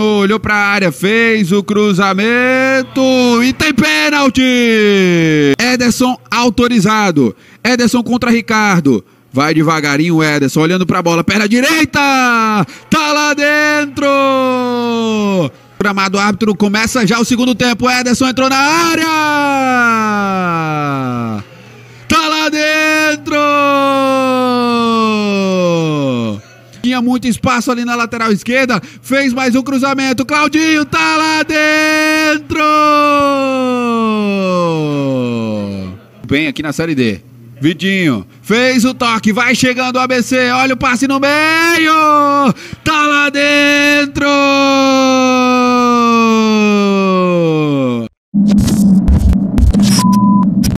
Olhou pra área, fez o cruzamento e tem pênalti! Ederson autorizado. Ederson contra Ricardo. Vai devagarinho, Ederson, olhando pra bola, perna direita! Tá lá dentro! Gramado árbitro começa já o segundo tempo. Ederson entrou na área! tinha muito espaço ali na lateral esquerda. Fez mais um cruzamento. Claudinho tá lá dentro! Bem aqui na Série D. Vidinho fez o toque, vai chegando o ABC, olha o passe no meio! Tá